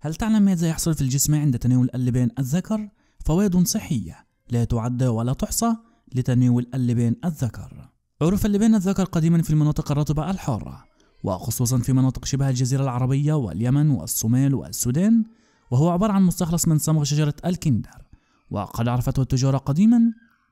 هل تعلم ماذا يحصل في الجسم عند تناول اللبان الذكر؟ فوائد صحية لا تعد ولا تحصى لتناول اللبان الذكر. عرف اللبان الذكر قديما في المناطق الرطبة الحارة وخصوصا في مناطق شبه الجزيرة العربية واليمن والصومال والسودان وهو عبارة عن مستخلص من صمغ شجرة الكندر وقد عرفته التجارة قديما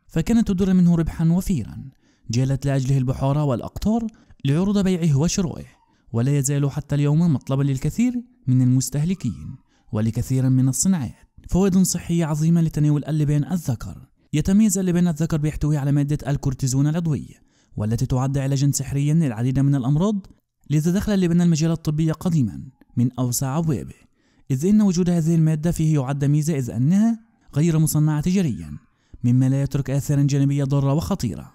فكانت تدر منه ربحا وفيرا جالت لأجله البحارة والأقطار لعروض بيعه وشروئه ولا يزال حتى اليوم مطلبا للكثير من المستهلكين ولكثير من الصناعات فوائد صحية عظيمة لتناول اللبان الذكر يتميز اللبان الذكر بيحتوي على مادة الكورتيزون العضوي والتي تعد علاجا سحريا للعديد من الأمراض لذا دخل اللبان المجال الطبي قديما من أوسع أبوابه إذ إن وجود هذه المادة فيه يعد ميزة إذ أنها غير مصنعة تجاريا مما لا يترك آثارا جانبية ضارة وخطيرة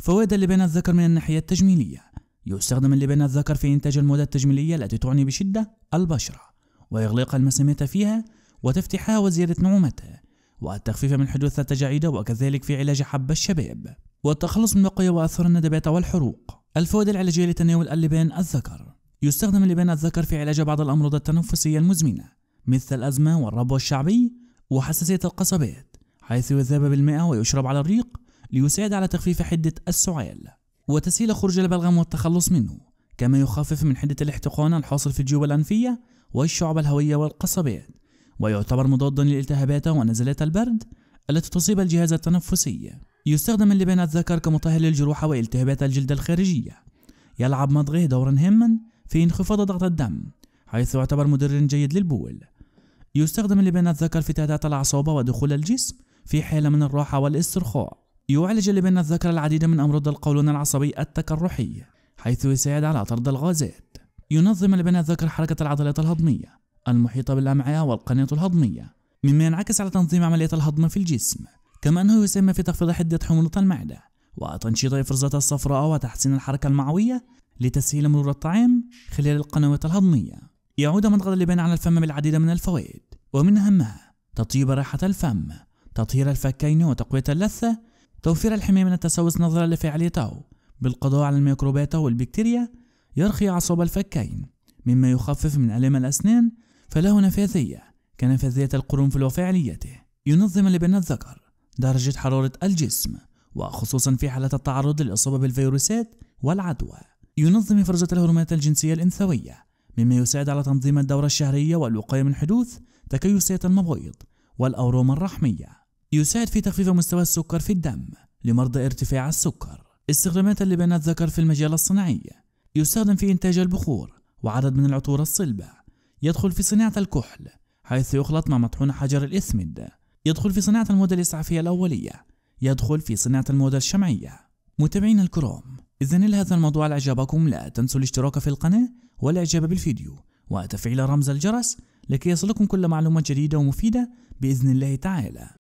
فوائد اللبان الذكر من الناحية التجميلية يستخدم اللبان الذكر في إنتاج المواد التجميلية التي تعني بشدة البشرة وإغلاق المسامات فيها وتفتيحها وزيادة نعومتها والتخفيف من حدوث التجاعيد وكذلك في علاج حب الشباب والتخلص من بقايا وآثار الندبات والحروق الفوائد العلاجية لتناول اللبان الذكر يستخدم اللبان الذكر في علاج بعض الأمراض التنفسية المزمنة مثل الأزمة والربو الشعبي وحساسية القصبات حيث يذاب بالماء ويشرب على الريق ليساعد على تخفيف حدة السعال وتسهيل خروج البلغم والتخلص منه كما يخفف من حدة الاحتقان الحاصل في الجيوب الأنفية والشعب الهوية والقصبات ويعتبر مضادا للالتهابات ونزلات البرد التي تصيب الجهاز التنفسي يستخدم اللبان الذكر كمطهر للجروح والتهابات الجلد الخارجية يلعب مضغه دورا هاما في انخفاض ضغط الدم حيث يعتبر مدر جيد للبول يستخدم لبناء الذكر في تعداد العصابة ودخول الجسم في حالة من الراحة والاسترخاء يعالج لبناء الذكر العديد من أمراض القولون العصبي التكرحي حيث يساعد على طرد الغازات ينظم لبناء الذكر حركة العضلات الهضمية المحيطة بالأمعاء والقناة الهضمية مما ينعكس على تنظيم عملية الهضم في الجسم كما أنه يساهم في تخفيض حدة حموضة المعدة وتنشيط إفرازات الصفراء وتحسين الحركة المعوية لتسهيل مرور الطعام خلال القنوات الهضمية يعود مضغ اللبان على الفم بالعديد من الفوائد ومن أهمها تطيب رائحة الفم تطهير الفكين وتقوية اللثة توفير الحماية من التسوس نظرا لفعاليته بالقضاء على الميكروبات والبكتيريا يرخي أعصاب الفكين مما يخفف من ألم الأسنان فله نفاذية كنفاذية القرنفل وفعاليته ينظم لبن الذكر درجة حرارة الجسم وخصوصا في حالة التعرض للإصابة بالفيروسات والعدوى ينظم فرزة الهرمونات الجنسية الأنثوية مما يساعد على تنظيم الدورة الشهرية والوقاية من حدوث تكيسات المبايض والأورام الرحمية يساعد في تخفيف مستوى السكر في الدم لمرضى ارتفاع السكر استخدامات اللبان الذكر في المجال الصناعي يستخدم في إنتاج البخور وعدد من العطور الصلبة يدخل في صناعة الكحل حيث يخلط مع مطحون حجر الإثمد يدخل في صناعة المواد الإسعافية الأولية يدخل في صناعة المواد الشمعية متابعينا الكرام إذا هذا الموضوع إعجابكم لا تنسوا الاشتراك في القناة والإعجاب بالفيديو وتفعيل رمز الجرس لكي يصلكم كل معلومة جديدة ومفيدة بإذن الله تعالى